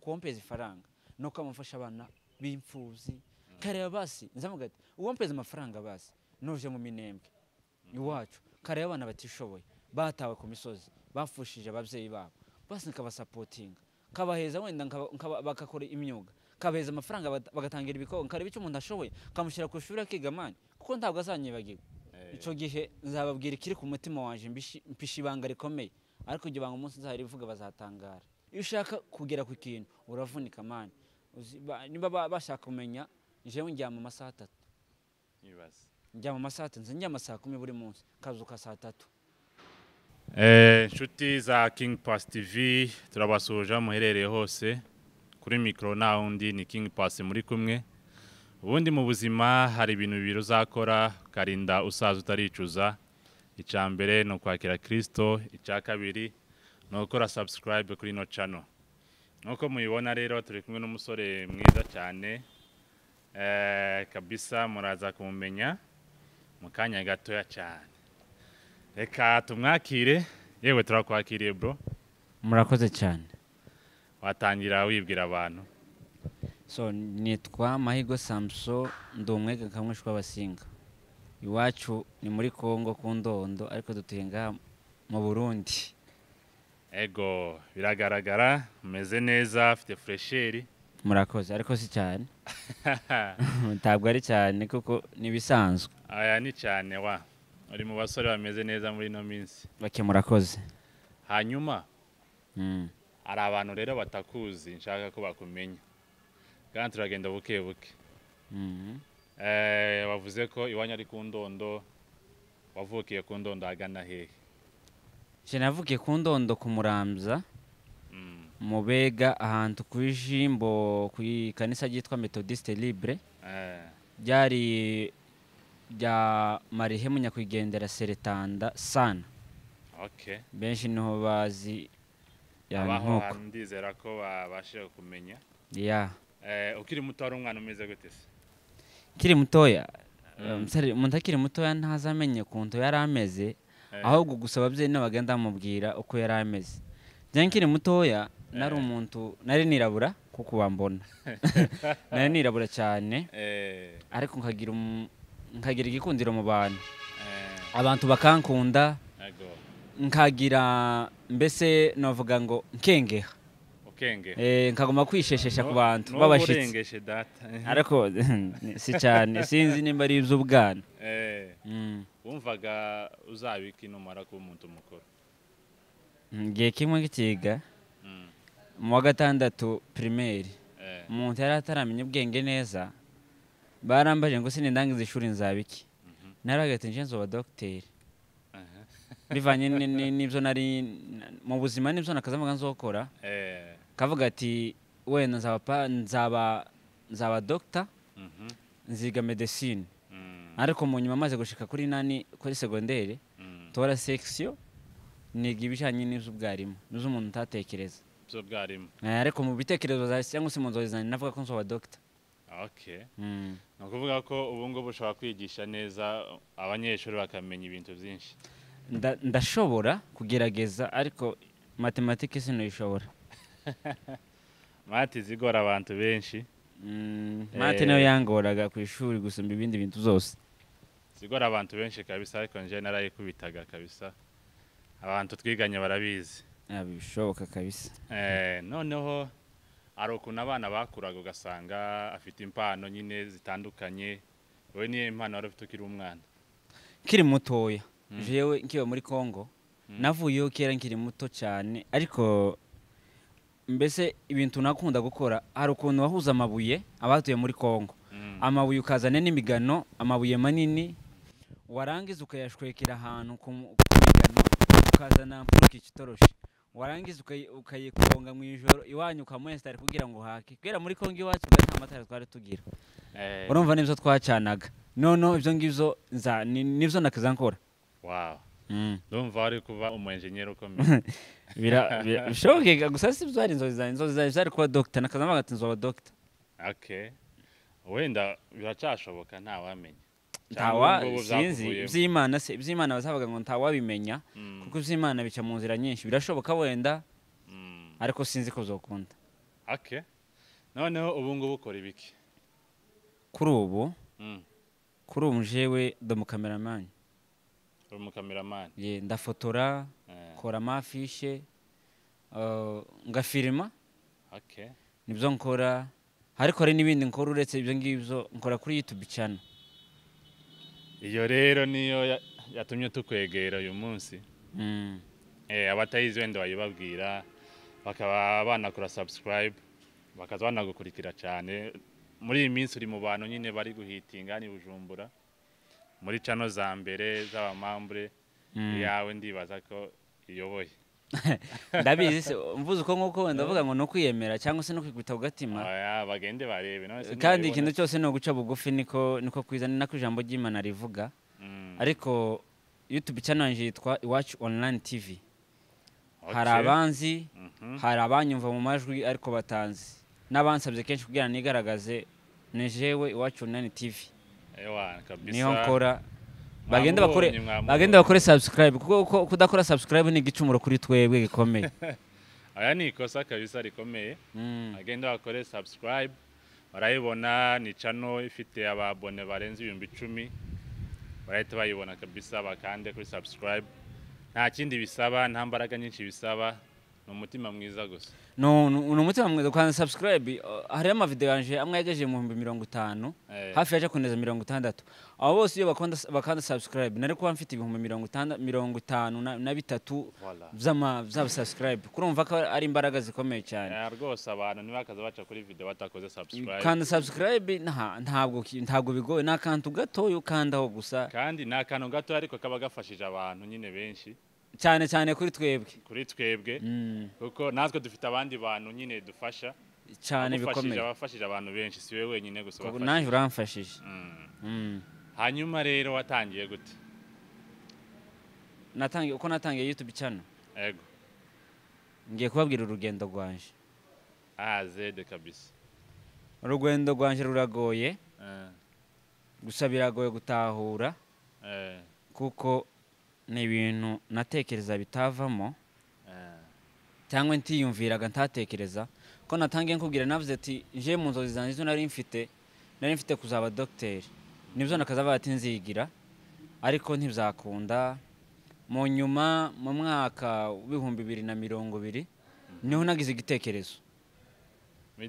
kuwompeza ifaranga no kumufasha abana b'imfuzi kareba basi nzamuga uwompeza amafaranga basi nuje mu minembwe iwacu kareba abana batishoboye batawe ku misozi bafushije ababyeyi babo basi nkabasapotinga kabaheza wenda bagakora imyuga kabaheza amafaranga bagatangira ibikorwa nkareba icyo umuntu ashoboye kamushyira ku ishuri akiga kuko ntabwo azanyibagirwa eh. icyo gihe nzababwira ikiri ku mutima wanjye mpisha ibanga rikomeye ariko iryo banga umunsi nzaharivuga bazatangara iyo ushaka kugera ku kintu uravunika mani niba bashaka kumenya njyewe njyama amasaha atatu njyama amasaha atatu nzi njyama saa kumi buri munsi kazuka saa tatu inshuti eh, za King Pass TV turabasuhuje aho muherereye hose kuri mikoro nta wundi ni King Pass muri kumwe ubundi mu buzima hari ibintu bibiri uzakora ukarinda usaza utaricuza icya mbere ni ukwakira kirisito icya kabiri ni ugukora sabusikarayibe kuri ino cano nk'uko mubibona rero turi kumwe n'umusore mwiza cyane eh, kabisa muraza kumumenya mu kanya gatoya cyane reka tumwakire yewe turakwakiriye bro murakoze cyane watangira wibwira abantu so nitwa mahigo samuso ndi umwega kamwishu w'abasinga iwacu ni muri congo ku ndondo ariko dutuye ngaha mu burundi ego biragaragara umeze neza afite furesheri murakoze ariko si cyane ntabwo ari cyane kuko n'ibisanzwe aya ni cyane wa uri mu basore bameze neza muri ino minsi bake murakoze hanyuma hmm. hari abantu rero batakuzi nshaka ko bakumenya kandi turagenda buke buke bavuze hmm. eh, ko iwanya ari ku ndondo wavukiye ku ndondo hagana hehe navugiye ku ndondo ku mubega mm. ahantu ku jimbo ku ikanisa ryitwa metodiste libre byari eh. bya marihemu nyakwigendera seretanda sana benshi niho bazi abaho ndizera ko babashije kumenya eh, ukiri muto wari umwana umeze gute se ukiri mutoya mm. umuntu akiri mutoya ntazamenye ukuntu yari ameze Eh. ahubwo gusa ababyeyi n'abagenda bamubwira uko yari ameze njya nkiri mutoya nari eh. umuntu nari nirabura kuko wambona nari nirabura cyane eh. ariko nkagira igikundiro mu bantu abantu bakankunda nkagira mbese navuga ngo nkengeha nkagomba kwisheshesha ku bantu b'abashyitsi ariko si cyane sinzi nimba ari iby'ubwana mm. wumvaga uzabika inumara kuba umuntu mukuru mm, igihe kimwe kiga mm. mu wa gatandatu pirimeri eh. umuntu yari ataramenya ubwenge neza barambaje ngo sine ndangiza ishuri nzabiki mhm. naragahita njenzi wa dogiteri eh. bivanye n'ibyo nari mu buzima n'ibyo nakazamuga nzokora eh. kavuga ati wenda nzaba nzaba dogita mhm. nziga medesine ariko mu nyuma amaze gushika kuri nani kuri segonderi mm. tora sekisiyo niga ibijyanye n'iby'ubwarimu n'iz'umuntu utatekereza by'ubwarimu eh, ariko mu bitekerezo cyangwa se mu nzozi zanjye navuga ko nzoba dogita mm. ni ukuvuga ko ubu ngubu ushobora kwigisha neza abanyeshuri bakamenya ibintu byinshi ndashobora kugerageza ariko matematike sinayishobora mati zigora abantu benshi mm, eh, mati nayo yangoraga ku ishuri gusumba ibindi bintu zose zigora abantu benshi kabisa ariko njye narayikubitaga kabisa abantu twiganye barabizi bishoboka kabisa eh, noneho hari ukuntu abana bakuraga ugasanga afite impano nyine zitandukanye wowe niyo impano wari ufite ukiri umwana kiri mutoya hmm. jewe nkiba muri congo hmm. navuyeho kera nkiri muto cyane ariko mbese ibintu nakunda gukora hari ukuntu wahuza amabuye abatuye muri congo hmm. amabuye ukazana n'imigano amabuye manini warangiza ukayashwekera ahantu ku migano ukazana mpuruka ikitoroshi warangiza ukayikonga mu ijoro iwanyu ukamwesitari kugira ngo hake kubera muri kongo iwacu bwa nta matara twari tugira eh. urumva nibyo twacanaga noneho ibyo ngibyo nibyo nakaza nkora mm. ndumva wari kuba umu enjeniyeri ukomeye bishoboke gusa si byo byari inzozi zawe inzozi zawe zari kuba dogita nakaza inzu wa dogita wenda biracyashoboka ntawamenya iby'imana se by’imana bazavuga ngo ntawabimenya mm. kuko iby'imana bica mu nzira nyinshi birashoboka wenda mm. ariko sinzi ko uzakunda ake noneho ubu ngubu ukora ibiki kuri ubu mm. kuri ubu jewe ndi umukameramani ndafotora eh. kora amafishe eh, ngafirima nibyo nkora ariko hari n'ibindi nkora uretse ibyo ngibyo nkora kuri yutube cyane iyo rero niyo yatumye tukwegera uyu munsi mm. eh, abatayizi wenda bayibabwira bakaba banakora subscribe bakaza banagukurikira cyane muri iyi minsi uri mu bantu nyine bari guhitinga ni bujumbura muri cano za mbere z'abamambure mm. yawe ndibaza ko iyoboye ndabizi mvuze uko nk'uko wenda uvuga ngo ni ukwiyemera cyangwa se no kwikubita ku gatima bagende barebe kandi ikintu cyose ni uguca bugufi niko niko kwiza ni nako ijambo ry'imana rivuga mm. ariko yutubi channel yitwa iwacu online tv hari abanzi mhm. hari abanyumva mu majwi ariko batanzi n'abansabye kenshi kugira ngo nigaragaze ni jewe iwacu online tv niho nkora bagenda bakore bagenda bakore subscribe kuko kudakora subscribe ni igicumuro kuri twebwe gikomeye aya ni ikosa kabisa rikomeye bagenda mm. bakore subscribe barayibona ni cano ifite ababone barenze ibihumbi icumi barahita bayibona kabisa bakande kuri subscribe nta kindi bisaba nta mbaraga nyinshi bisaba ni umutima mwiza gusa ni umutima mwiza ukanda sabusikarayibe uh, hariho amavidewo yanje amwe yagejeje mu bihumbi mirongo itanu eh. hafi yaje kuneza mirongo itandatu abo bose iyo bakanda sabusikarayibe nari kuba mfite ibihumbi mirongo mirongo itanu na bitatu by'abasabusikarayibe kurumva ko ari imbaraga zikomeye cyane eh, rwose abantu ntibakaze baca kuri videwo batakoze sabusikarayibe kanda sabusikarayibe ntabwo bigoye ni akantu gatoya ukandaho gusa kandi ni akantu gatoya ariko kaba gafashije abantu nyine benshi cyane cyane kuri twebwe kuri twebwe mm. kuko natwe dufite abandi bantu nyine dufasha cyane bikomeye wafashije abantu benshi si we wenyine gusa wafashije nawe uramfashije mm. Mm. hanyuma rero watangiye gute natangiye uko natangiye yutube cyane yego ngiye kubabwira urugendo rwanje azede kabisa urugendo rwanje ruragoye eh. gusa biragoye gutahura eh. kuko ni ibintu natekereza bitavamo eh. cyangwa ntiyumviraga ntatekereza ko natangiye nkubwira navuze ati nje mu nzozi zanjye izo nari mfite nari mfite kuzaba dogiteri nibyo nakazavuga ati nzigira ariko ntibizakunda mu nyuma mu mwaka w'ibihumbi bibiri na mirongo ibiri niho nagize igitekerezo muri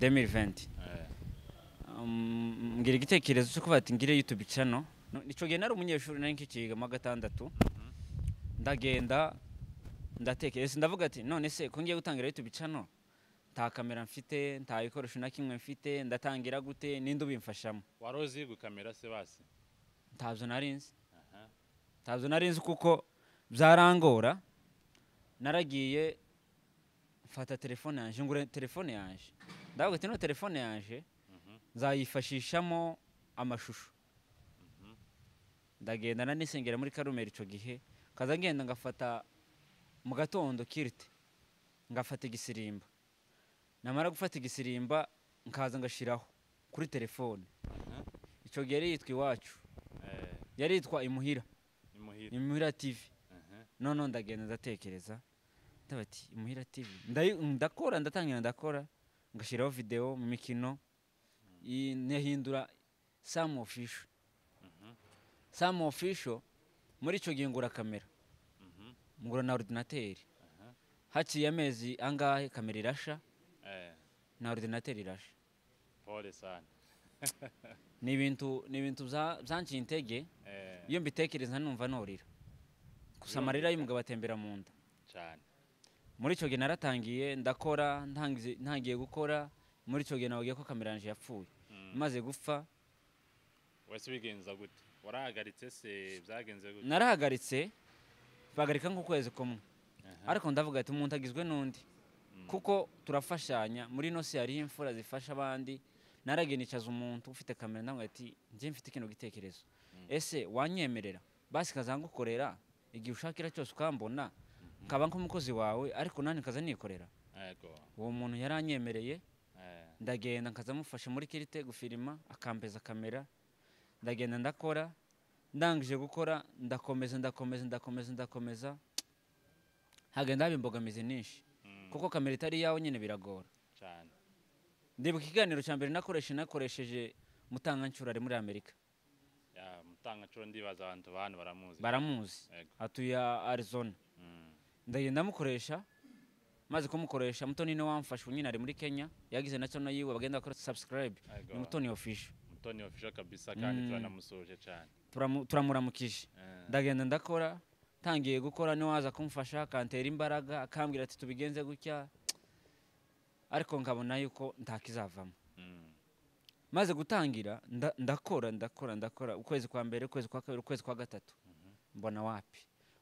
demiriventi eh. mbwira uhm, igitekerezo cyo kuvuga ati ngire yutubi cano nicyo gihe nari umunyeshuri nari nkikigamo gatandatu ndagenda ndatekereza ndavuga ati none se ko ngiye gutangira youtube channel nta kamera mfite nta bikoresho na kimwe mfite ndatangira gute ninde ubimfashamo wari uzi se basi ntabyo nari nzi ntabyo kuko byarangora naragiye mfata telefone yanjye ngura telefone yanjye ndavuga ati no telefone yanjye mhm. nzayifashishamo amashusho ndagenda nanisengera muri karumeri icyo gihe kaza ngenda ngafata mu gatondo kirite ngafata igisirimba namara gufata igisirimba nkaza ngashyiraho kuri telefone icyo gihe yari yitwa iwacu eh. yari yitwa imuhira imuhira tivi noneho ndagenda ndatekereza ndabati imuhira tivi ndakora ndatangira ndakora ngashyiraho videwo mu mikino yahindura hmm. samu ofisho samu ofisho muri icyo gihe ngura kamera mhm. ngura na orudinateri haciye amezi angahe kamera irasha eh. na orudinateri irasha ni ibintu byangiye intege eh. iyo mbitekereza numva norira gusa amarira y'umugabo atembera mu nda muri icyo gihe naratangiye ndakora ntangiye gukora muri icyo gihe nababwiye ko kamera yanjye yapfuye mm. imaze gupfa wese ubigenza gute warahagaritse se byagenze gutya narahagaritse bahagarika nk'ukwezi kumwe ariko ndavuga ati umuntu agizwe n'undi mm. kuko turafashanya muri ino si hariho imfura zifasha abandi naragenicaza umuntu ufite kamera nawe ati njye mfite ikintu gitekerezo mm. ese wanyemerera basi kazangukorera igihe ushakira cyose ukambona nkaba mm-hmm. nk'umukozi wawe ariko nani kaza nikorera uwo muntu yaranyemereye eh. ndagenda nkazamufasha amufasha muri kirite gufirima akambeza kamera ndagenda ndakora ndangije gukora ndakomeza ndakomeza ndakomeza ndakomeza hagenda haba imbogamizi nyinshi hmm. kuko kamera itari iyawe nyine biragora ndibuka ikiganiro cya mbere nakoresheje nakoresheje mutangancuro ari muri amerika mutangancuro ndibaza abantu bantu baramuzi baramuzi atuye arizona hmm. ndagenda amukoresha maze kumukoresha mutoni niwe wamfashe nyine ari muri kenya yagize na cyo yiwe bagenda bakora subscribe ni mutoni ofisho mutoni ofisho kabisa kandi hmm. turanamusoje cyane turamuramukije eh. ndagenda ndakora ntangiye gukora waza kumfasha akantera imbaraga akambwira ati tubigenze gutya ariko nkabona yuko ntakizavamo mm. maze gutangira ndakora ndakora ndakora ukwezi kwa mbere ukwezi kwa kabiri ukwezi kwa gatatu mm-hmm. mbona wapi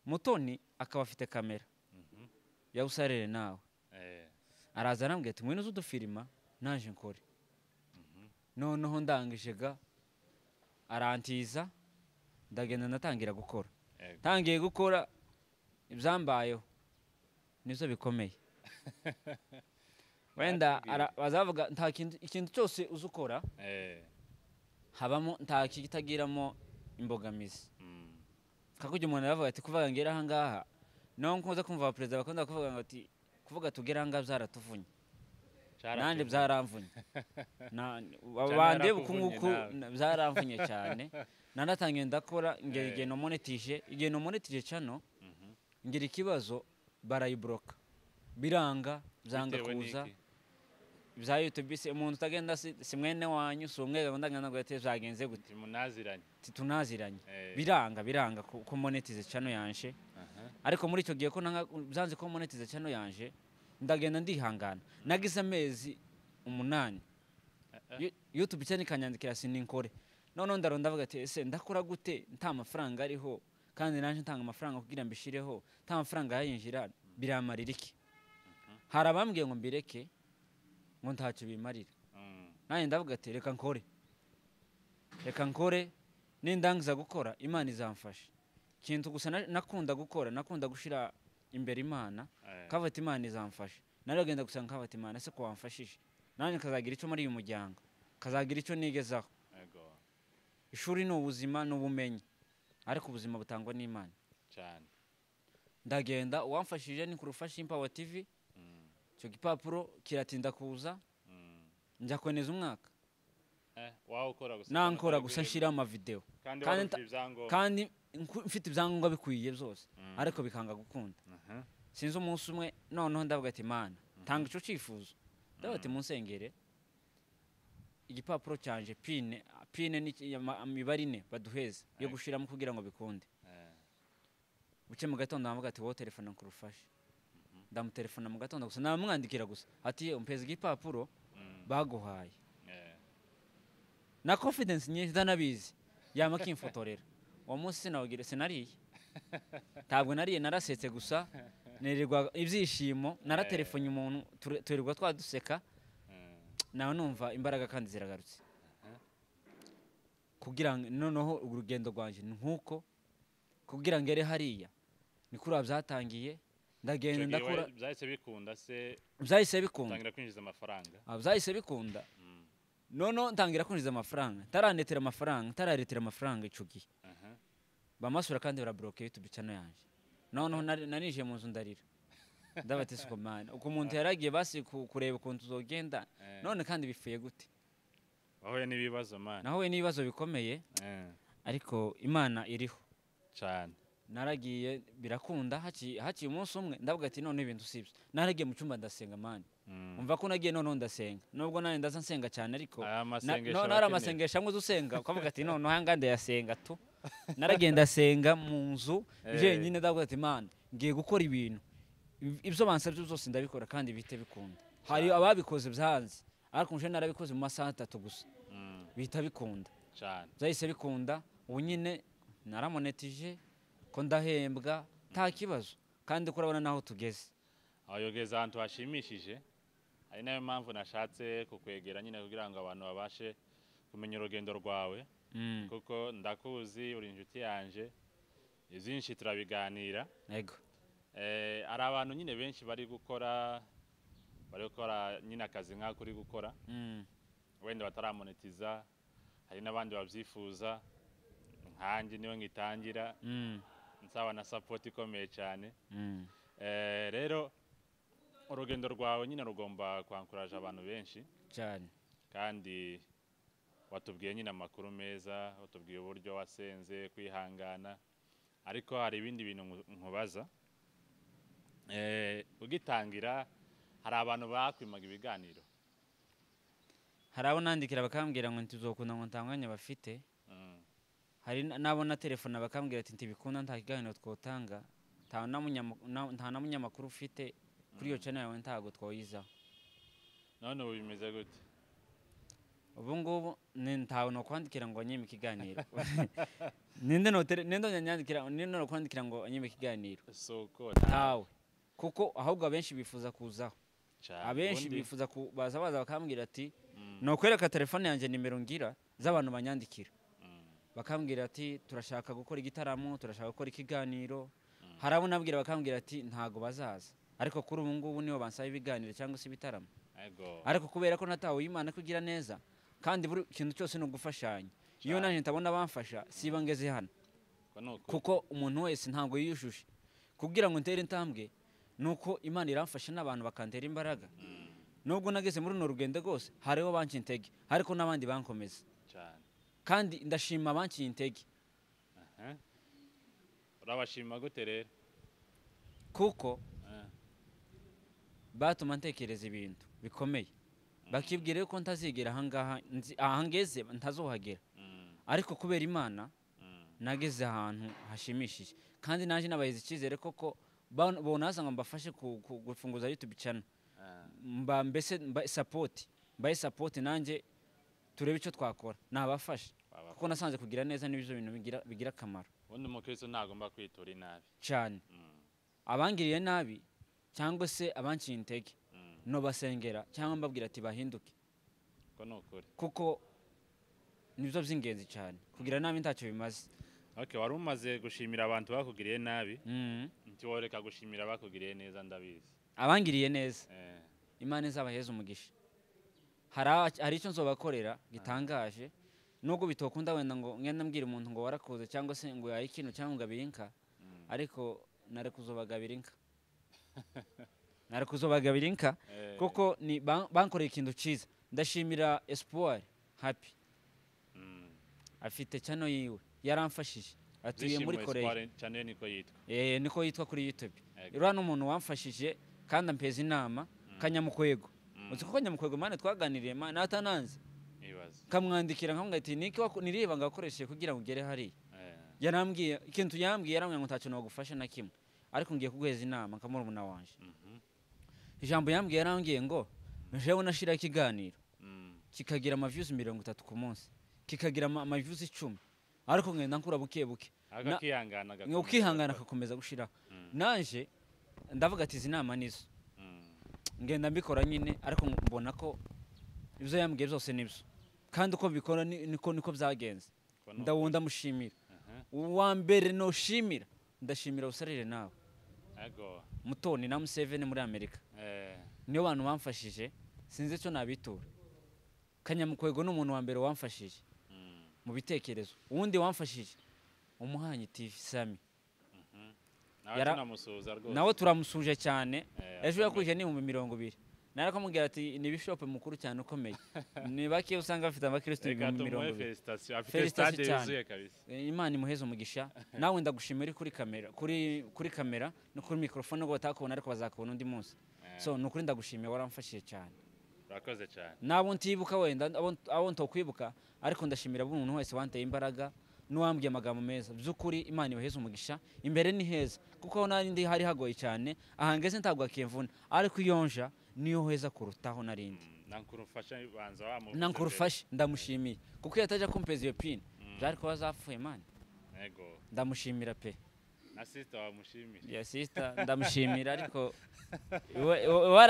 mutoni akaba afite kamera mm-hmm. yawusarire nawe eh. araza arambwira ati ngwino udufirima naje nkore mm-hmm. noneho ndangije ga arantiza ndagenda natangira gukora ntangiye gukora ibyambayeho nizo bikomeye wenda bazavuga nta kintu cyose uzi ukora eh. habamo nta kitagiramo imbogamizi mm. kakujya umuntu aravuga ati kuvuga ngo ahangaha naho nkunze kumva abaperezida bakunda kuvuga ngo ati kuvuga tugera ahangaha byaratuvunnye nanjye byaramvunye bande uku nguku byaramvunye cyane naratangiye ndakora ngera eh. igihe namonetije igihe namonetije cano mhm. ngira ikibazo barayiburoka biranga byanga kuza bya yutubisi umuntu utagenda si mwene wanyu si umwe ndagana ngo yateze byagenze gute tunaziranye eh. biranga biranga ko monetize cano yanje ariko muri icyo gihe ko byanze ko monetize cano yanje ndagenda ndihangana nagize amezi umunani eh, yutube cyane ikanyandikira sinikore noneho ndaronda avuga ati ese ndakora gute nta mafaranga ariho kandi naje ntanga amafaranga kugira ngo mbishireho nta mafaranga yayinjira biramarira iki mhm. hari abambwiye ngo mbireke ngo ntacyo bimarira mm. nanjye ndavuga ati reka nkore reka nkore n'indangiza gukora imana izamfasha ikintu gusa nakunda gukora nakunda gushyira imbere imana eh. kavata imana izamfasha nawe agenda gusanga kavata imana se ko wamfashije nanjye kazagira icyo muri uyu muryango kazagira icyo nigezaho ishuri ni ubuzima n'ubumenyi ariko ubuzima butangwa n'imana cyane ndagenda uwamfashije ni kurufasha impawa tivi mm. icyo gipapuro kiratinda kuza mm. njya kuboneza umwaka nankora eh, gusa nshyiraho amavidewo kandi mfite ibyangombwa bikwiye byose mm. ariko bikanga gukunda sinzi umunsi umwe noneho ndavuga ati imana mm-hmm. tanga icyo cyifuzo ndavuga ati mm-hmm. munsengere igipapuro cyanjye pine pine ni imibare ine baduheza yo gushyiramo kugira ngo bikunde buke mu gatondo bamubwira ati wowe telefone nkurufashe mhm. ndamutelefona mu gatondo gusa namwandikira gusa ati umpeza igipapuro mm. baguhaye na confidence nyinshi ndanabizi yama kimfotorera uwo munsi sinawugira sinariye ntabwo nariye narasetse gusa nirirwa ibyishimo naratelefonnye umuntu turirwa twaduseka nawe numva imbaraga kandi ziragarutse kugira noneho urugendo rwanjye nk'uko kugira ngo ere hariya ni kuriya byatangiye ndagenda ndakora byahise bikunda se byahise bikunda ntangira kwinjiza amafaranga ah, byahise bikunda hmm. noneho ntangira kwinjiza amafaranga tararetera amafaranga tararetera amafaranga icyo gihe bamasura kandi baraburoke yutube cano yanjye noneho narinjiye mu nzu ndarira ndabatiza uko umuntu ah. yaragiye basi kureba ukuntu tuzogenda eh. none kandi bifuye gute wahuye n'ibibazo mani nahuye n'ibibazo bikomeye eh. ariko imana iriho cyane naragiye birakunda haciye umunsi umwe ndavuga ati none ibintu si naragiye mu cyumba ndasenga mani hmm. umva ko nagiye noneho ndasenga nubwo nanjye ndaza nsenga cyane ariko noneho ari amasengesho amwe usenga ukavuga ati none aha ndayasenga tu naragiye ndasenga mu nzu eh. jenyine ndavuga ati mani ngiye gukora ibintu ibyo bansabye byose ndabikora kandi bihite bikunda hari ababikoze byanze ariko nje narabikoze mu masaha atatu gusa bihita bikunda byahise bikunda ubu nyine naramonetije ko ndahembwa nta kibazo kandi kurabona naho tugeze aho yogeza ahantu hashimishije ari nayo mpamvu nashatse kukwegera nyine kugira ngo abantu babashe kumenya urugendo rwawe mm. kuko ndakuzi uri inshuti yanjye izinshi turabiganira eh, hari abantu nyine benshi bari gukora bari gukora nyine akazi nk'ako uri gukora mm. wenda bataramonetiza hari n'abandi babyifuza nkanjye niyo ngitangira mm. nsaba na sapoti ikomeye cyane mm. eh, rero urugendo rwawe nyine rugomba kwankuraje abantu benshi cyane kandi watubwiye nyine amakuru meza watubwiye uburyo wasenze kwihangana ariko hari ibindi bintu nkubaza eh, ugitangira hari abantu bakwimaga ibiganiro hari abo nandikira bakambwira ngo ntizokunda ngo nta bafite mm. hari nabona telefone bakambwira ati ntibikunda nta kiganiro twotanga nta na munyamakuru ufite kuri iyo mm. cana yawe ntabwo twoyizaho none ubu bimeze gute ubu ngubu ntawe ni ukwandikira ngo nyime ikiganiro ninde no kwandikira ngo nyime ikiganiro ntawe kuko ahubwo abenshi bifuza kuzaho abenshi bifuza baza baza bakambwira ati Mm. ni ukwereka telefone yanjye nimero ngira z'abantu banyandikira mm. bakambwira ati turashaka gukora igitaramo turashaka gukora ikiganiro mm. hari abo nabwira bakambwira ati ntago bazaza ariko kuri ubu ngubu niho bansaba ibiganiro cyangwa se ibitaramo ariko kubera ko natawe Imana kugira neza kandi buri kintu cyose ni ugufashanya iyo nanjye ntabona bamfasha siba ngeze hano kuko umuntu wese ntabwo yiyujuje kugira ngo ntere intambwe ni uko imana iramfasha n'abantu bakantera imbaraga nubwo nageze muri runo rugendo rwose hariho banki intege ariko n'abandi bankomeza kandi ndashima banki intege urabashima gute rero kuko batuma ntekereza ibintu bikomeye bakibwira ko ntazigera ahangaha ahangeze ntazuhagera mm. ariko kubera imana mm. nageze ahantu hashimishije kandi naje nabahize icyizere koko ngo mbafashe gufunguza yutube channel mba mbese sapoti mbaye sapoti nanjye turebe icyo twakora nabafashe kuko nasanze kugira neza n'ibyo bintu bigira akamaro ubundi umukirisitu ntagomba kwitura inabi cyane mm. abangiriye nabi cyangwa se abanciye intege mm. nubasengera cyangwa mbabwira ati bahinduke kuko nibyo by'ingenzi cyane kugira nabi ntacyo bimaze wari umaze gushimira abantu bakugiriye nabi mm. ntiworeka gushimira abakugiriye neza ndabizi abangiriye neza eh. imana izabaheze umugisha hari icyo nzobakorera gitangaje nubwo bitokunda wenda ngo mwenda mbwira umuntu ngo warakuze cyangwa se ngo yahe ikintu cyangwa ngo abire inka mm. ariko nari kuzobagabira inka nari kuzobagabira inka eh. kuko ni bankoreye ikintu cyiza ndashimira esipuwari hapi mm. afite cyano yiwe yaramfashije atuye muri koreya eh, niko yitwa kuri yutube uriya eh. ni umuntu wamfashije kandi ampeza inama kanyamukwego mm. uzi ko kanyamukwego mwana twaganiriye mwana kamwandikira nkamwati niki nireba ngakoresheje kugira ngo ugere hariya eh. yarambwiye ikintu yambwiye yarambwiye ngo ntacyo nagufasha na kimwe ariko ngiye kuguheza inama nkamura umuna wanje mhm. ijambo yambwiye yarambwiye ngo njewe nashira ikiganiro mm. kikagira amaviyuzi mirongo itatu ku munsi kikagira amaviyuzi icumi ariko ngenda nkura buke buke ukihangana agakomeza gushiraho mm. naje ndavuga ati izi nama nizo ngenda mbikora nyine ariko mbona ko ibyo yambwiye byose nibyo kandi uko mbikora niko niko byagenze ndabona ndamushimira uh-huh. uwa mbere ntushimira ndashimira ubusarire nawe mutoni na museveni muri amerika eh. niyo bantu bamfashije sinzi icyo nabitura kanyamukwego ni umuntu wa mbere wamfashije mm. mu bitekerezo uwundi wamfashije umuhanyi TV sami nawe turamusuje cyane eh, ejo yakuje n'ibihumbi mirongo ibiri nawe ati ni bishopu mukuru cyane ukomeye ni bake usanga afite abakirisitu ibihumbi mirongo ibiri felisitasiyo cyane eh, imana imuheze umugisha nawe ndagushimira kuri kamera kuri kamera no kuri mikorofone nubwo batakubona ariko bazakubona undi munsi eh. so ni ukuri ndagushimiye waramfashije cyane urakoze cyane nabo ntibuka wenda abo ntokwibuka ariko ndashimira buri muntu wese wanteye imbaraga n'uwambwiye amagambo meza by'ukuri imana ibaheze umugisha imbere ni heza kuko n'ahandi hari hagoye cyane aha ngeze ntabwo akimvuna ariko iyo nja niyo heza kurutaho narindi mm, ntakurufashe ndamushimiye kuko iyo atajya kumpeza iyo pini mm. byari kuba zapfuye mani ndamushimira pe na sisita wamushimira ya sisita ndamushimira ariko warabizi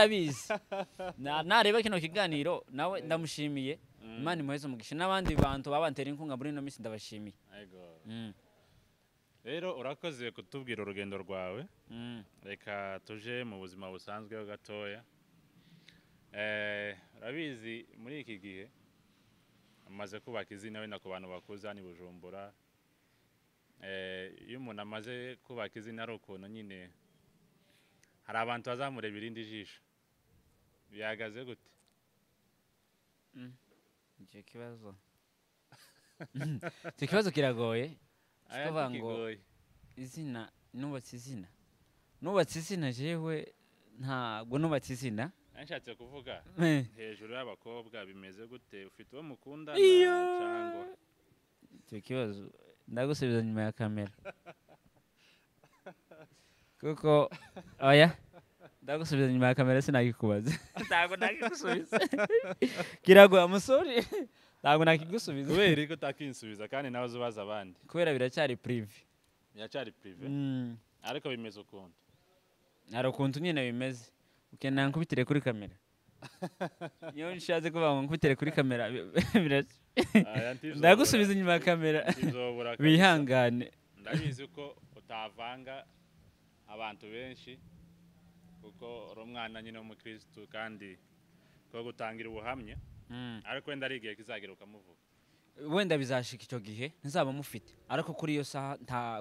arabizi nareba kino kiganiro nawe ndamushimiye Mm. imana imuheze umugisha n'abandi bantu babantera inkunga muri ino minsi ndabashimiye mm. rero urakoze kutubwira urugendo rwawe mm. reka tuje mu buzima busanzwe busanzweho gatoya eh, urabizi muri iki gihe amaze kubaka izina wenda ku bantu bakuza ni bujumbura eh, iyo umuntu amaze kubaka izina ari ukuntu nyine hari abantu bazamureba irindi jisho bihagaze gute icyo kibazo icyo kibazo kiragoye kikuvuga ngo izina nubatse izina nubatse izina jewe ntabwo nubatse izina nshatse kuvuga hejuru y'abakobwa bimeze gute ufite uwo mukunda cyangwa icyo kibazo ndagusubiza nyuma ya kamera kuko oya ndagusubiza nyuma ya kamera sinakikubaza ntabwo nakigusubiza kiragoye amusore ntabwo nakigusubiza kubera ko utakinsubiza kandi nawe ubaza abandi kubera biracyari pirive biracyari pirive hmm. ariko bimeze ukuntu hari ukuntu nyine bimeze ukenera nkubitire kuri kamera niyo nshatse kuvuga ngo nkubitire kuri kamera ah, ndagusubiza inyuma ya kamera bihangane ndabizi ko utavanga abantu benshi kuko uri umwana nyine w'umukirisitu kandi ko gutangira ubuhamya hmm. ariko wenda ari igihe kizagera ukamuvuga wenda bizashika icyo gihe ntizaba mufite ariko kuri iyo saha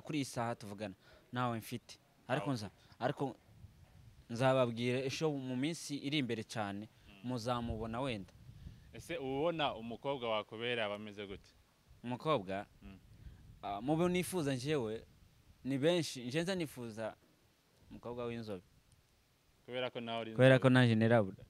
kuri iyi saha tuvugana nawe mfite ariko nza ariko nzababwira ejo mu minsi iri imbere cyane hmm. muzamubona wenda ese ubona umukobwa wakubera bameze gute umukobwa hmm. ah, mu bo nifuza njyewe ni benshi ngenza nifuza umukobwa w'inzobe kubera ko nawe uri kubera ko naje nerabura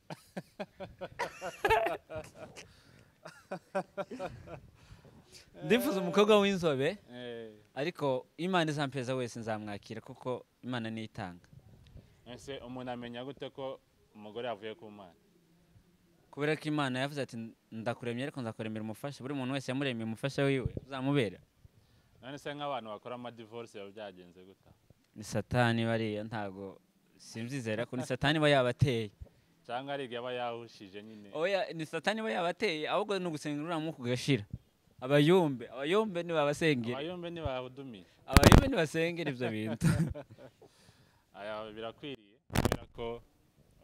ndifuza umukobwa w'inzobe eh. ariko imana izampeza wese nzamwakira kuko imana niyo itanga ese umuntu amenya gute ko umugore yavuye ku mana kubera ko imana yavuze ati ndakuremye ariko nzakuremera umufasha buri muntu wese yamuremye umufasha wiwe uzamubera none se nk'abantu bakora amadivorisi biba byagenze guta ni satani bariya ntago simbyizera ko ni satani iba yabateye cyangwa ari aba yawushije nyine oya ni satani iba yabateye ahubwo ni ugusenga uriya mwuka ugashira abayumbe abayumbe ntibabasengere abayumbe ntibabudumiye abayumbe ntibasengere ibyo bintu aya birakwiriye kubera ko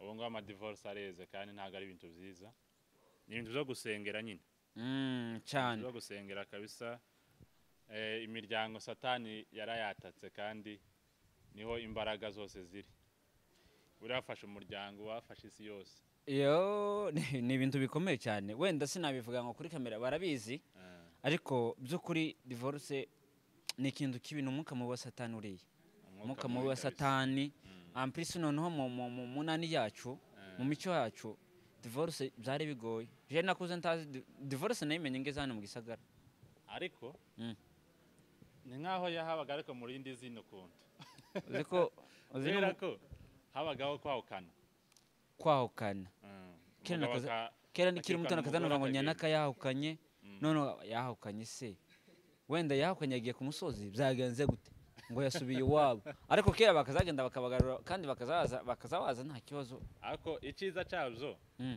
ubu ngubu amadivorisi areze kandi ntabwo ari ibintu byiza ni ibintu byo gusengera nyine mm, cyane byo gusengera kabisa eh, imiryango satani yarayatatse kandi niho imbaraga zose ziri urafasha umuryango wafashe isi yose iyo ni ibintu bikomeye cyane wenda sinabivuga ngo kuri kamera barabizi eh. ariko by'ukuri divorce ni ikintu cy'ibintu umwuka mubi wa satani uriye umwuka mubi wa satani hmm. ampirisi noneho mu munani yacu eh. mu mico yacu divorce byari bigoye je nakuze ntazi divorce nayimenye ngeze hano mu gisagara ariko hmm. ni nkaho yahabaga ariko mu rindi zino kuntu uziko uziko habagaho kwahukana kwahukana mm. kera n'ikiri umutana akazanura ngo nyanaka yahukanye mm. none yahukanye se wenda yahukanye yagiye ku musozi byagenze gute ngo yasubiye iwabo ariko kera bakazagenda bakabagarura kandi bakazabaza nta kibazo ariko icyiza cyazo mm.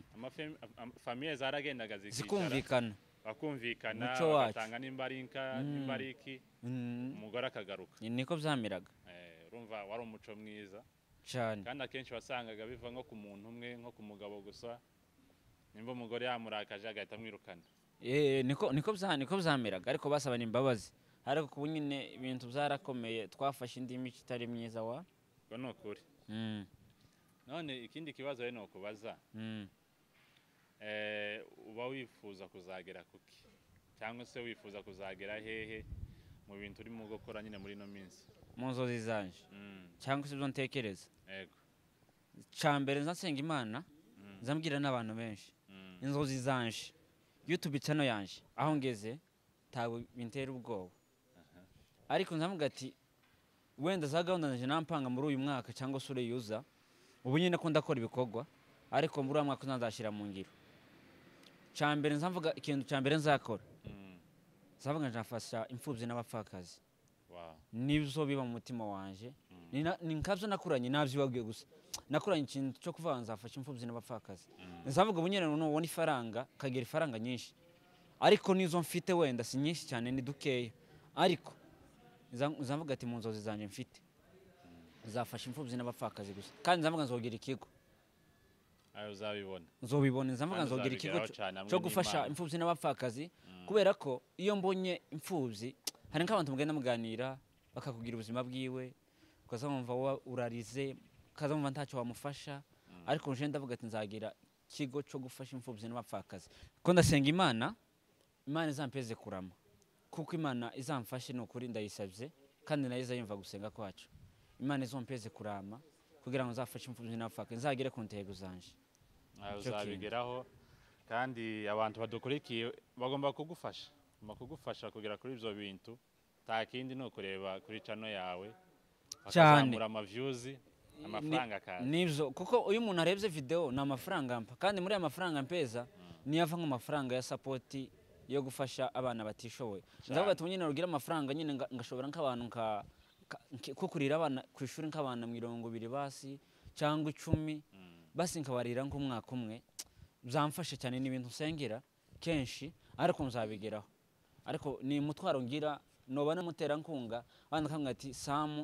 famiye zaragendaga zikumvikana bakumvikana bagatanga nimba ari inka nimba ari iki umugore akagaruka niko byameraga eh, urumva wari umuco mwiza cyane kandi akenshi wasangaga biva nko ku muntu umwe nko ku mugabo gusa nimba umugore yamurakaje agahita amwirukana niko byameraga ariko basabana imbabazi ariko kuba nyine ibintu byarakomeye twafashe indi mico itari myiza wa ubwo ni ukuri hmm. none ikindi kibazo ni ukubaza hmm. eh, uba wifuza kuzagera kuki cyangwa se wifuza kuzagera hehe mu bintu urimo gukora nyine muri ino minsi mu nzozi zanjye mm. cyangwa se ibyo ntekereza cya mbere nzasenga imana mm. nzambwira n'abantu benshi mm. inzozi zanje yutube cano yanjye aho ngeze ntabwo bintera ubwoba ariko nzavuga ati wenda za gahunda zanjye nampanga muri uyu mwaka cyangwa se ureyuza ubu nyine ko ndakora ibikorwa ariko muri uyu mwaka ntazashyira mu ngiro cya mbere nzavuga ikintu cya mbere nzakora nzavuga njafasha imfubyi n'abapfakazi nibyo biba mu mutima wanjye mm. ni nkabyo nakuranye nabyibagiwe gusa nakuranye ikintu cyo kuvuga nzafasha imfubyi n'abapfakazi mm. nzavuga bunyurane nubona ifaranga kagera ifaranga nyinshi ariko n'izo mfite wenda si nyinshi cyane ni dukeya ariko nzavuga ati mu nzozi zanjye mfite mm. nzafasha imfubyi n'abapfakazi gusa kandi nzavuga nzogera ikigo nzobibona nzavuga nzogera ikigo cyo gufasha imfubyi n'abapfakazi kubera ko iyo mbonye imfubyi hari nk'abantu mugenda muganira bakakugira ubuzima bwiwe ukazamumva urarize ukazamumva ntacyo wamufasha mm. ariko uje ndavuga ati nzagira ikigo cyo gufasha imfubyi n'abapfakazi kuko ndasenga imana imana izampeze kurama kuko imana izamfashe ni ukuri ndayisabye kandi nayo izayumva gusenga kwacu imana izompeze kurama kugira ngo nzafashe imfubyi n'abapfakazi nzagere ku ntego zanje uzabigeraho kandi abantu badukurikiye bagomba kugufasha mu kugufasha kugera kuri ibyo bintu nta kindi ni ukureba kuri cano yawe bakazamura amavyuzi amafaranga akaza nibyo kuko uyu umuntu arebye video ni amafaranga mpa kandi muri aya mafaranga mpeza hmm. niyo ava nk'amafaranga ya sapoti yo gufasha abana batishoboye nzaho batuma nyine rugira amafaranga nyine ngashobora nk'abantu nko kurira abana ku ishuri nk'abana mirongo ibiri basi cyangwa icumi hmm. basi nkabarira nk'umwaka umwe byamfashe cyane ni ibintu usengera kenshi ariko nzabigeraho ariko ni umutwaro ngira noba n'umuterankunga abana akamubwira ati samu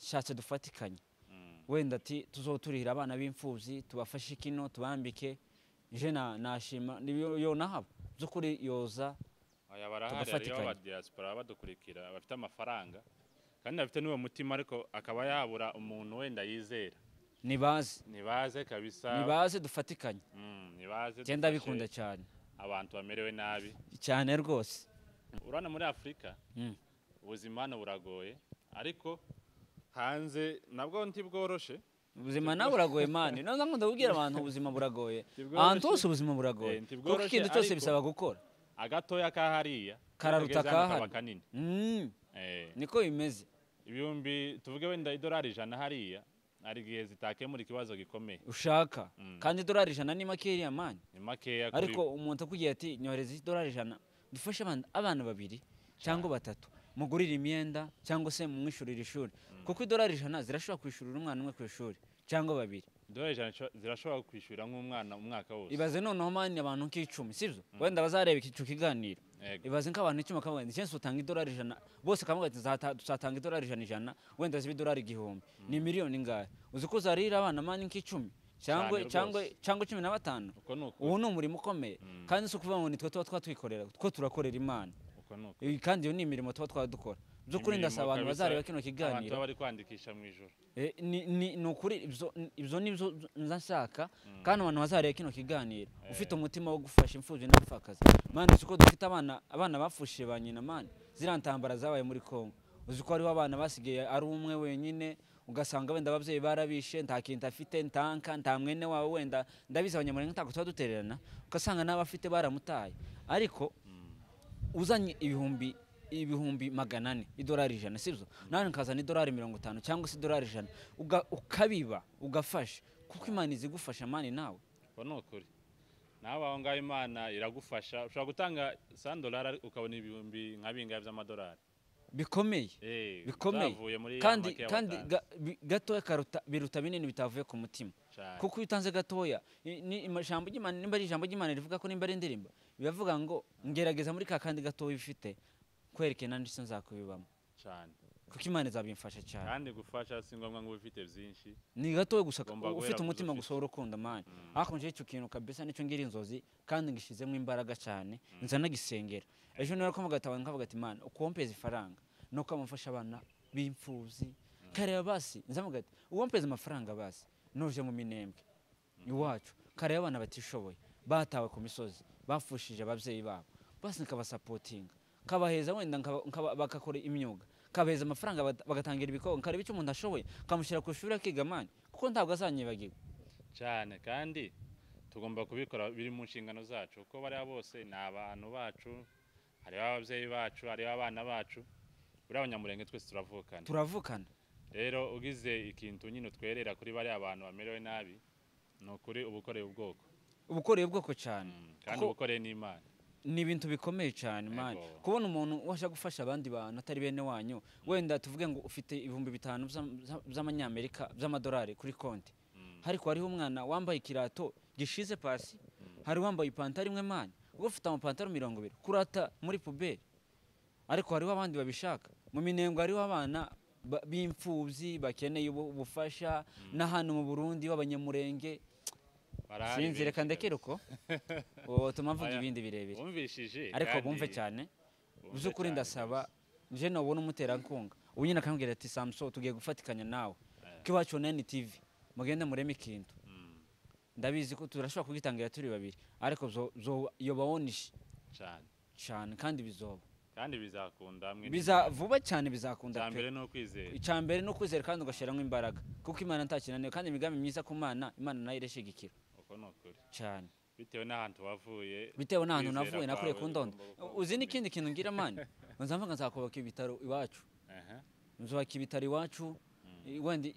nshatse dufatikanye mm. wenda ati tuzoturira abana b'imfubyi tubafashe kino tubambike je nashima yo nahaba by'ukuri yoza tugafatikanya aba diaspora badukurikira bafite amafaranga kandi bafite n'uwo mutima ariko akaba yabura umuntu wenda yizera nibaze nibaze kabisa nibaze dufatikanye mm, nibaze genda bikunda cyane abantu bamerewe nabi cyane rwose urabona muri afurika hmm. ubuzima hano buragoye ariko hanze nabwo ntibworoshe ubuzima nawe buragoye mani noneho nkunda kubwira abantu ubuzima buragoye ahantu hose ubuzima buragoye eh, kuko ikintu cyose bisaba gukora agatoya ka hariya kararuta kahari kanini hmm. eh. niko bimeze ibihumbi tuvuge wenda idolari ijana hariya ari igihe zitakemura ikibazo gikomeye ushaka hmm. kandi idolari ijana ni makeya mani ni makeya ariko umuntu akubwiye ati nyohereza idolari ijana dufashe abana babiri cyangwa batatu mugurire imyenda cyangwa se mumwishyurire ishuri hmm. kuko idolari ijana zirashobora kwishyurira umwana umwe ku ishuri cyangwa babiri idolari ijana zirashobora kwishyura nk'umwana umwaka wose ibaze noneho mani abantu nk'icumi sibyo hmm. wenda bazareba iki kiganiro ibaze nk'abantu icumi bakavuga ngo icyinsi utanga idolari ijana bose bakavuga ati zatanga idolari ijana ijana wenda ziba idolari igihumbi hmm. ni miliyoni ingahe uzi ko uzarira abana mani nk'icumi cyangwa cumi na batanu ubu ni umurimo ukomeye hmm. kandi si ukuvuga ngo nitwe tuba twatwikorera two turakorera imana kandi iyo ni imirimo tuba twadukora by'ukuri ndasaba abantu bazareba kino kiganiro bari kwandikisha mu ijoro eh, ni ukuri ibyo ni byo nshaka hmm. kandi abantu bazareba kino kiganiro eh. ufite umutima wo gufasha imfubyi n'abapfakazi mani uzi ko dufite abana abana bapfushije ba nyina mani ziriya ntambara zabaye muri congo uzi ko hariho abana basigaye ari umwe wenyine ugasanga wenda ababyeyi barabishe nta kintu afite ntanka nta mwene wawe wenda ndabizi abanyamurenge ntabwo tuba dutererana ugasanga n'abafite baramutaye ariko hmm. uzanye ibihumbi ibihumbi magana ane idolari ijana si byo hmm. nawe ukazana idolari mirongo itanu cyangwa se idolari ijana ukabiba ugafasha kuko hmm. imana izigufasha mani nawe ubwo ni ukuri nawe aho ngaho imana iragufasha ushobora gutanga sandolari ukabona ibihumbi nka bingahe by'amadolari bikomeye eh, bikomeye kandi kandi gatoya karuta biruta binini bitavuye ku mutima kuko iyo utanze gatoya ijambo ry'imana nimba ari ijambo ry'imana rivuga ko nimba ari indirimbo biravuga ngo ngerageza muri ka kandi gatoya ufite kwerekana n'isi nzakubibamo cyane kuko imana izabimfasha cyane kandi gufasha si ngombwa ngo ufite byinshi ni gatoya gusa ufite umutima gusa w'urukundo mani mm. ariko njyewe icyo kintu kabisa nicyo ngira inzozi kandi ngishyizemo imbaraga cyane mm. nza nagisengera ejo nawe ko mugatabaza nkavuga ati mani ukuwompeza ifaranga ni uko amufasha abana b'imfubyi mm. kareba basi nzamuga ati uwompeza amafaranga basi nuje mu minembwe iwacu kareba abana batishoboye batawe ku misozi bafushije ababyeyi babo basi nkabasapotinga nkabaheza wenda bakakora imyuga kabaheza amafaranga bagatangira ibikorwa kareba icyo umuntu ashoboye kamushyira ku ishuri akiga mani kuko ntabwo azanyibagirwa cyane kandi tugomba kubikora biri mu nshingano zacu kuko bariya bose ni abantu bacu hariho ababyeyi bacu hariho abana bacu buriya abanyamurenge twese turavukana turavukana rero ugize ikintu nyine twerera kuri bariya bantu bamerewe nabi ni ukuri uba ukoreye ubwoko uba ukoreye ubwoko cyane mm, kandi uba ukoreye n'imana ni ibintu bikomeye cyane mani kubona umuntu ubasha gufasha abandi bantu atari bene wanyu wenda tuvuge ngo ufite ibihumbi bitanu by'amanyamerika by'amadolari kuri konti mm. ariko hariho umwana wambaye ikirato gishize pasi mm. hari wambaye ipantaro imwe mani ufite amapantaro mirongo ibiri kurata muri puberi ariko hariho abandi babishaka mu minengo hariho abana b'imfubyi bakeneye ubufasha mm. n'ahantu mu burundi b'abanyamurenge sinzi reka ndekere uko utuma mvuga ibindi birebire ariko bumve cyane mu by'ukuri ndasaba nje nubona umuterankunga ubu nyine akambwira ati samuso tugiye gufatikanya nawe eh. kiwacu na NTV mugende mureme ikintu hmm. ndabizi ko turashobora kugitangira turi babiri ariko yoba wonishe cyane kandi bizoba kandi bizakunda biza vuba cyane bizakunda pe cyambere ni kwizera cyambere no kwizera kandi ugashyiramo imbaraga kuko imana ntakinaniwe kandi imigambi myiza ku mana imana nayo irashigikira ko ni ukuri cyane bitewe n'ahantu wavuye bitewe n'ahantu navuye nakuriye ku ndondo uzi n'ikindi kintu ngira amani nzamvuga nzakubaka ibitaro iwacu nzubaka ibitaro iwacu mm. wenda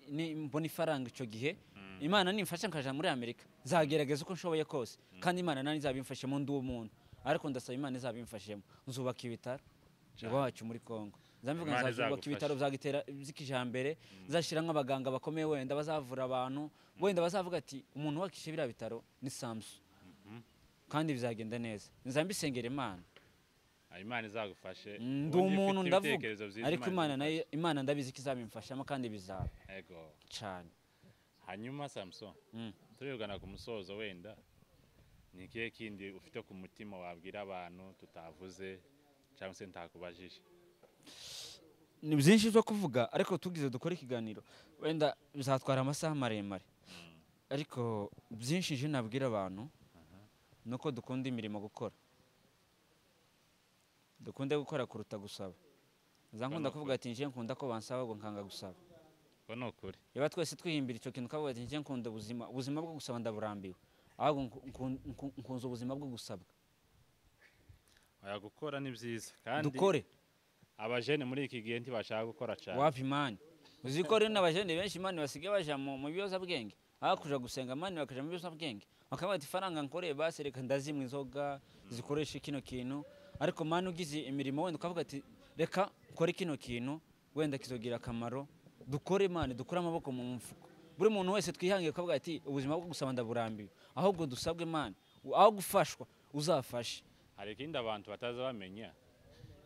mbona ifaranga icyo gihe mm. imana nimfasha nkajya muri amerika zagerageza uko nshoboye kose mm. kandi imana nani izabimfashemo ndi muntu ariko ndasaba imana izabimfashemo nzubaka ibitaro iwacu muri congo zamvuga ngo zazubaka ibitaro bya z'ikijambere mm. zashyira nk'abaganga bakomeye wenda bazavura abantu mm. wenda bazavuga ati umuntu wakishe biriya bitaro ni samusu mm-hmm. kandi bizagenda neza nzambisengera ah, mm, imana imana izagufashe ndi umuntu ndavuga ariko imana nayo imana ndabizi ko izabimfashamo kandi bizaba cyane hanyuma samuson turibwana ku musozo wenda ni ikihe kindi ufite ku mutima wabwira abantu tutavuze cyangwa se ntakubajije ni byinshi byo kuvuga ariko tugize dukore ikiganiro wenda bizatwara amasaha maremare hmm. ariko byinshi nje nabwira abantu uh-huh. ni uko dukunda imirimo gukora dukunde gukora kuruta gusaba nzakunda kuvuga ati nje nkunda ko bansaba ngo nkanga gusaba ni ukuri niba twese twihimbira icyo kintu ukavuga ati nje nkunda ubuzima ubuzima bwo gusaba ndaburambiwe ahubwo nkunze ubuzima bwo gusabwa gukora ni byiza dukore abajene muri iki gihe ntibashaka gukora cyane wapi mani uzi ko rero n'abajene benshi mani basigaye baja mu biyozabwenge aho kuja gusenga mani bakaja mu biyozabwenge bakaba bati faranga nkoreye basi reka ndazimwa inzoga hmm. zikoresha kino kintu ariko mani ugize imirimo wenda ukavuga ati reka ukore kino kintu wenda kizogira akamaro dukore mani dukure amaboko mu mfuko buri muntu wese twihangiye kukavuga ati ubuzima bwo gusaba ndaburambiwe ahubwo dusabwe imani aho gufashwa uzafashe hari ikindi abantu batazi bamenya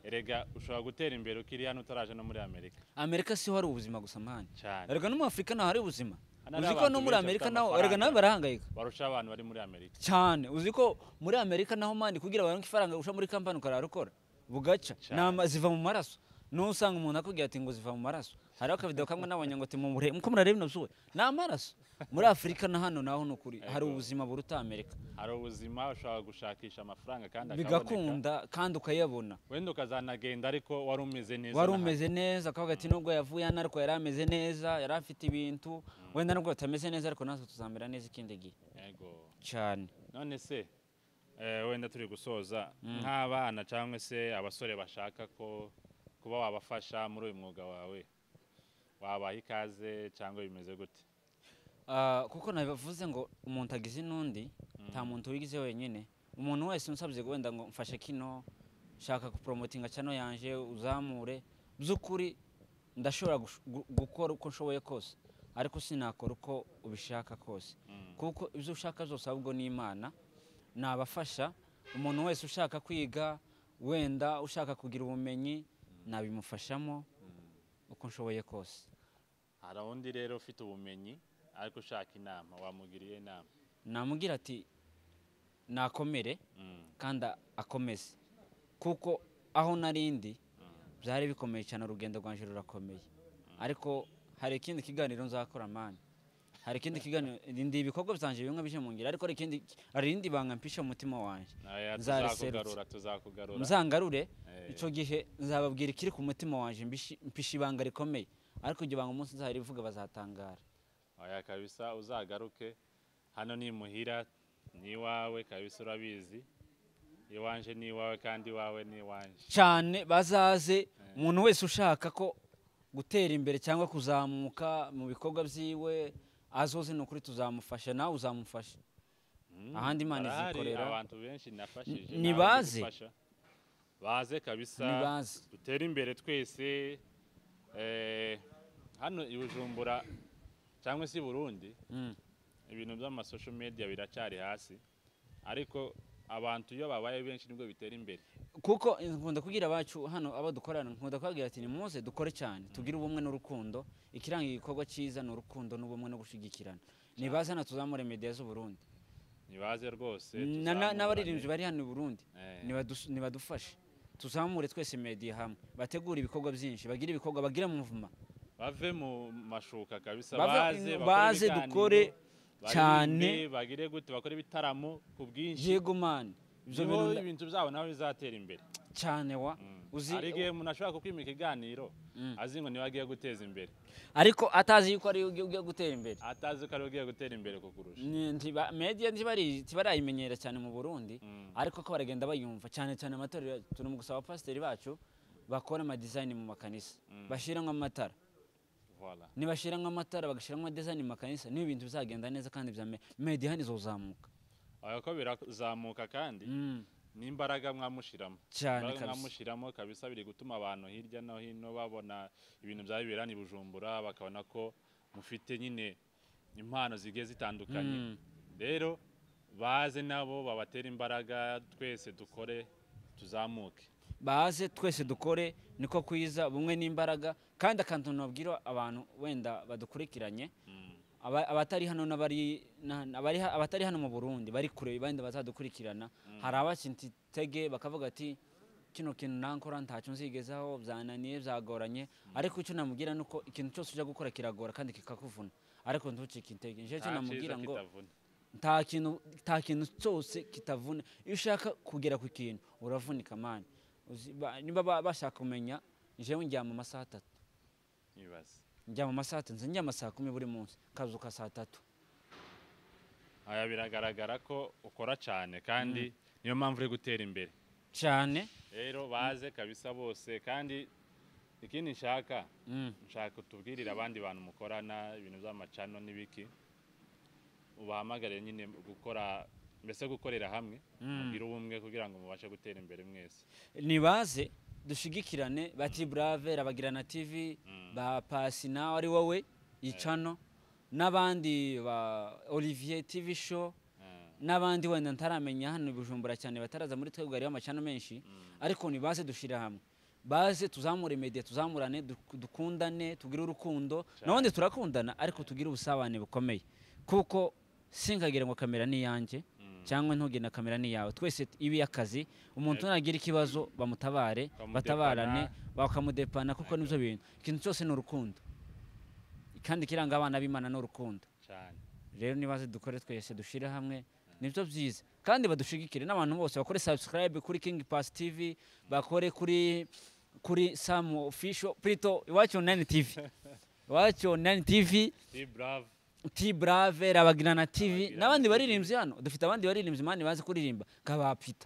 erega ushobora gutera imbere ukiri hano utaraje no muri amerika amerika siho hari ubuzima gusa mani erega no muri afurika ntaho hari ubuzima uzi ko no muri amerika naho erega nawe barahangayika barusha abantu bari muri amerika cyane uzi ko muri amerika naho mani kugira abantu ifaranga usha muri kampani ukarara ukora bugaca ziva mu maraso usanga umuntu akubwira ati ngo ziva mu maraso hariho akavido kamwe nabonye ngo timumurebe muko murareba ino zuba ni amaraso muri afurika na hano naho ni ukuri hari ubuzima buruta amerika hari ubuzima ushobora gushakisha amafaranga kandi bigakunda kandi ukayabona wenda ukazanagenda ariko wari umeze neza wari umeze neza akavuga ati mm. nubwo yavuye hano ariko yari ameze neza yari afite ibintu mm. wenda nubwo batameze neza ariko natwe tuzamera neza ikindi gihe cyane none se eh, wenda turi gusoza mm. nk'abana cyangwa se abasore bashaka ko kuba wabafasha muri uyu mwuga wawe wabaha ikaze cyangwa bimeze gute ah, kuko nabivuze ngo umuntu agize inundi mm. nta muntu wigize wenyine umuntu wese unsabye wenda ngo mfashe kino nshaka guporomotinga cyano yanje uzamure by'ukuri ndashobora gukora uko nshoboye kose ariko sinakora uko ubishaka kose mm. kuko ibyo ushaka zose ahubwo ni imana nabafasha umuntu wese ushaka kwiga wenda ushaka kugira ubumenyi mm. nabimufashamo uko nshoboye kose hari undi rero ufite ubumenyi ariko ushaka inama wamugiriye inama namubwira ati nakomere mm. kandi akomeze kuko aho narindi mm. byari bikomeye cyane urugendo rwanjye rurakomeye mm. ariko hari ikindi kiganiro nzakora mani hari ikindi kiganiro ndi ibikorwa byanjye bimwe bije mu ngiro ariko hari ikindi hari irindi banga mpisha umutima wanjye nzariserutse tuzakugarura muzangarure eh. icyo gihe nzababwira ikiri ku mutima wanjye mpisha ibanga rikomeye ariko igihe banga umunsi ivuga bazatangara oya kabisa uzagaruke hano ni muhira ni iwawe kabisa urabizi iwanje ni iwawe kandi iwawe ni iwanje cyane bazaze eh. umuntu wese ushaka ko gutera imbere cyangwa kuzamuka mu bikorwa byiwe azoze ni ukuri tuzamufasha nawe uzamufasha hmm, ahandi imana izikorera abantu benshi nafashije nibaze baze kabisa dutere imbere twese Eh, hano i bujumbura cyangwa se i burundi mm. ibintu by'amasosho media biracyari hasi ariko abantu iyo babaye benshi nibwo bitera imbere kuko nkunda kubwira abacu hano abo dukorana nkunda kubabwira ati ni muze dukore cyane mm. tugire ubumwe n'urukundo ikiranga igikorwa cyiza ni urukundo n'ubumwe no gushyigikirana ntibaze hano tuzamure media z'uburundi ntibaze rwose n'abaririmbyi bari hano i burundi eh. ntibadufashe tuzamure twese mediya hamwe bategure ibikorwa byinshi bagire ibikorwa bagire muvuma bave mu mashuka kabisa baze dukore cyane bagire gute bakore ibitaramo ku bwinshi yego mani ibyo bintu byabo nabo bizatera imbere cyane wa mm. hari igihe umuntu ashobora kukwimika ikiganiro mm. azi ngo niba agiye guteza imbere ariko atazi yuko ariwe ugiye gutera imbere atazi ko ariwe ugiye gutera imbere kukurusha mediya ntibarayimenyera cyane mu burundi mm. ariko ko baragenda bayumva cyane cyane amatorero turi mu gusaba abapasiteri bacu bakora amadizayini mu makanisa mm. bashyiramo amatara nibashyiramo amatara bagashyiramo amadizayini mu makanisa niba ibintu bizagenda neza kandi bya mediya hano izozamuka birazamuka kandi n'imbaraga mwamushiramo cyane kabisa mwamushiramo kabisa biri gutuma abantu hirya no hino babona ibintu byaberanye bujumbura bakabona ko mufite nyine impano zigiye zitandukanye mm. rero baze nabo babatera imbaraga twese dukore tuzamuke baze twese dukore niko kwiza bumwe n'imbaraga kandi akantu nabwira abantu wenda badukurikiranye abatari hano abatari hano mu burundi bari kureba ibindi bazadukurikirana mm. hari abashyitege bakavuga ati kino kintu nakora ntacyo nzigezaho byananiye byagoranye mm. ariko icyo namubwira ni uko ikintu cyose ujya gukora kiragora kandi kikakuvuna ariko ntucike intege icyo namubwira ngo nta kintu cyose kitavuna iyo ushaka kugera ku kintu uravunika mani niba bashaka kumenya njyewe mu masaha atatu njya mu masaha atatu njya saa kumi buri munsi kazuka saa tatu aya biragaragara ko ukora cyane kandi mm. niyo mpamvu uri gutera imbere cyane rero baze kabisa bose kandi ikindi nshaka mm. nshaka tubwirire abandi bantu mukorana ibintu by'amacano n'ibiki ubahamagare nyine gukora mbese gukorera hamwe mm. ubwire ubumwe kugira ngo mubashe gutera imbere mwese nibaze dushigikirane bati brave rabagirana tv mm. ba pasi nawe ari wowe yicano eh. n'abandi ba olivier tv show eh. n'abandi wenda ntaramenya hano bujumbura cyane bataraza muri twebwe hariho amacana menshi mm. ariko ni baze dushyira hamwe baze tuzamure mediya tuzamurane dukundane tugire urukundo nabandi turakundana ariko tugire ubusabane bukomeye kuko sinkagira ngo kamera ni iyanjye cyangwa na kamera ni iyawe twese ibi akazi umuntu nagira ikibazo bamutabare batabarane bakamudepana kuko nibyo bintu ikintu cyose ni urukundo kandi kiranga abana b'imana ni urukundo rero nibaze dukore twese dushyire hamwe nibyo byiza kandi badushigikire n'abantu bose bakore subscribe kuri kingi pasi tivi bakore kuri kuri samu ofisho purito iwacu onurayini tivi iwacu onurayini tivi ti burave rabagirana tivi n'abandi baririmbyi hano dufite abandi baririmbyi mani bazi kuririmba nkaba pita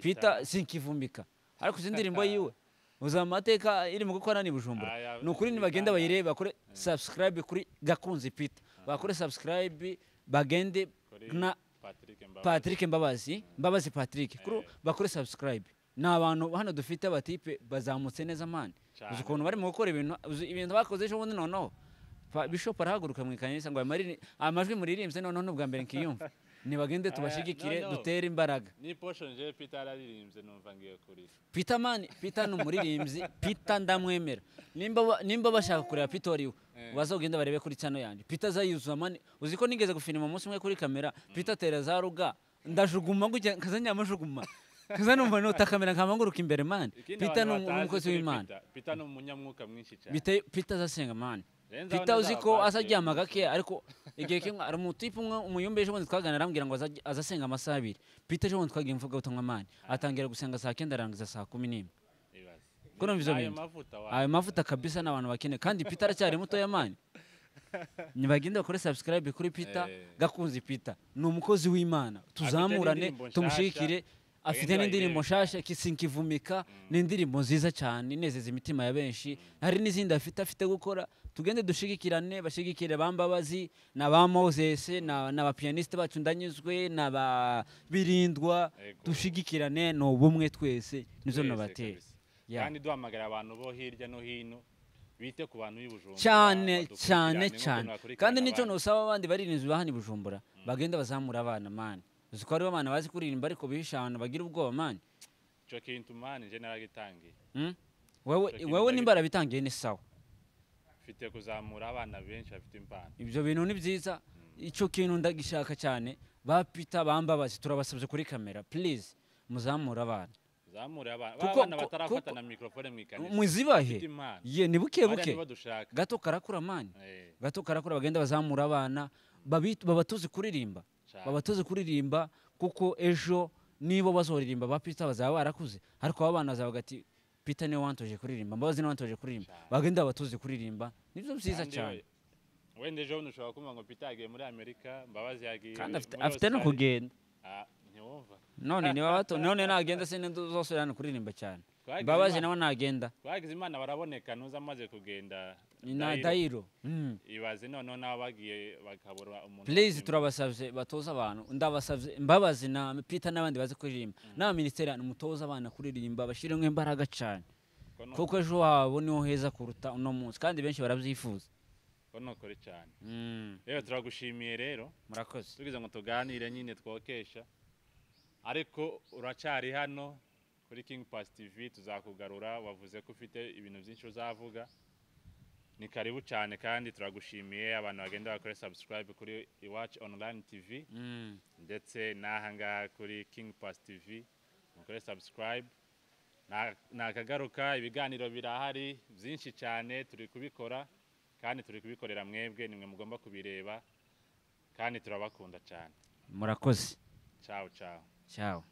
pita sinkivumbika ariko izi ndirimbo yiwe uza amateka mateka irimo gukora ni bujumbura ni ukuri nibagenda bayirebe bakore sabusikarayibe kuri gakunzi pita bakore sabusikarayibe bagende na patrick mbabazi mbabazi patrick bakore sabusikarayibe ni abantu hano dufite abatipe bazamutse neza mani uzi ukuntu barimo gukora ibintu bakoze ejo bundi noneho bishop arahaguruka mu ikanisa ngo amajwi muririmbye noneho n'ubwa mbere nkiyumva nibagende tubashyigikire dutere imbaraga ni poshonje pita araririmbye numva ngiye kurira pita mani pita ni umuririmbyi pita ndamwemera nimba bashaka kureba pita uriwe eh. bazogenda barebe kuri cano yanjye pita azayuzuza mani uzi ko nigeze gufilima umunsi umwe kuri kamera mm. pita atera za ruga ndajuguma gutya kaza nyamujuguma kaza numva nuta kamera nkamanguruka imbere mani pita ni umukozi w'imana pita ni umunyamwuka mwinshi cyane pita azasenga mani pitazi ko azajyamaga ke ariko igihe kimwe hari umutipu umwe umuyumbe ejo bundi twagana arambwira ngo azasenga amasaha abiri pita ejo bundi twagiye mvuga ubutumwa amani atangira gusenga saa kenda arangiza saa kumi n'imwe kuno bizo bintu ayo mavuta kabisa n'abantu bakeneye kandi Peter aracyari mutoya mani ntibagende bakore subscribe kuri Peter eh. gakunzi Peter ni umukozi w'imana tuzamurane tumushikire afite n'indirimbo nshyashya sinkivumika mm. ni nziza cyane inezeza imitima ya benshi mm. hari n'izindi afite afite gukora tugende dushigikirane bashigikire ba mbabazi na ba mozesi ni abapiyaniste bacu ndanyuzwe ni ababirindwa dushigikirane ni ubumwe twese nizo nabateye kandi duhamagara abantu bo hirya no hino bite ku bantu b'i cyane cyane cyane kandi n'icyo ntusaba abandi bari inzu hano bujumbura mm. bagenda bazamura abana mani uzi ko hariho abantu bazi kuririmba ariko bihisha ahantu bagira ubwoba mani icyo kintu mani njye naragitangiye wowe hmm? nimba yarabitangiye ni sawa mfite kuzamura abana benshi bafite impano ibyo bintu ni byiza hmm. icyo kintu ndagishaka cyane bapita pita bambabazi turabasabye kuri kamera purize muzamure abana kuko muzibahe ye ni buke buke gato karakura mani eh. gato karakura bagenda bazamura abana babatuzi kuririmba baba kuririmba kuko ejo nibo bazoririmba ba pita bazaba barakuze ariko abana bazavuga ati pita niwe wantoje kuririmba mbabazi niwe wantoje kuririmba bagenda batuzi kuririmba nibyo byiza cyane wenda ejo bundi ushobora kumva ngo pita yagiye muri amerika mbabazi yagiye kandi afite no kugenda ah, none niba bato none nagenda se zose kuririmba cyane mbabazi nawe nagenda twagize imana baraboneka ntuza amaze kugenda na dayiro ibaze hmm. noneho n'abagiye bakabura umuntu please turabasabye batoza abantu ndabasabye mbabazi na Peter n'abandi bazi kuririmba hmm. na ministeri umutoza abana kuririmba bashiremo imbaraga cyane kuko ejo wabo niho heza kuruta uno munsi kandi benshi barabyifuza kono cyane hmm. rero turagushimiye rero murakoze tugize ngo tuganire nyine twokesha ariko uracyari hano kuri King Pass TV tuzakugarura wavuze ko ufite ibintu byinshi uzavuga ni karibu cyane kandi turagushimiye abantu bagenda bakore subscribe kuri iwacu online tv mm. ndetse n'ahangaha kuri king pass tv mukore subscribe ni akagaruka ibiganiro birahari byinshi cyane turi kubikora kandi turi kubikorera mwebwe nimwe mugomba kubireba kandi turabakunda cyane murakoze cyawe cyawe cyawe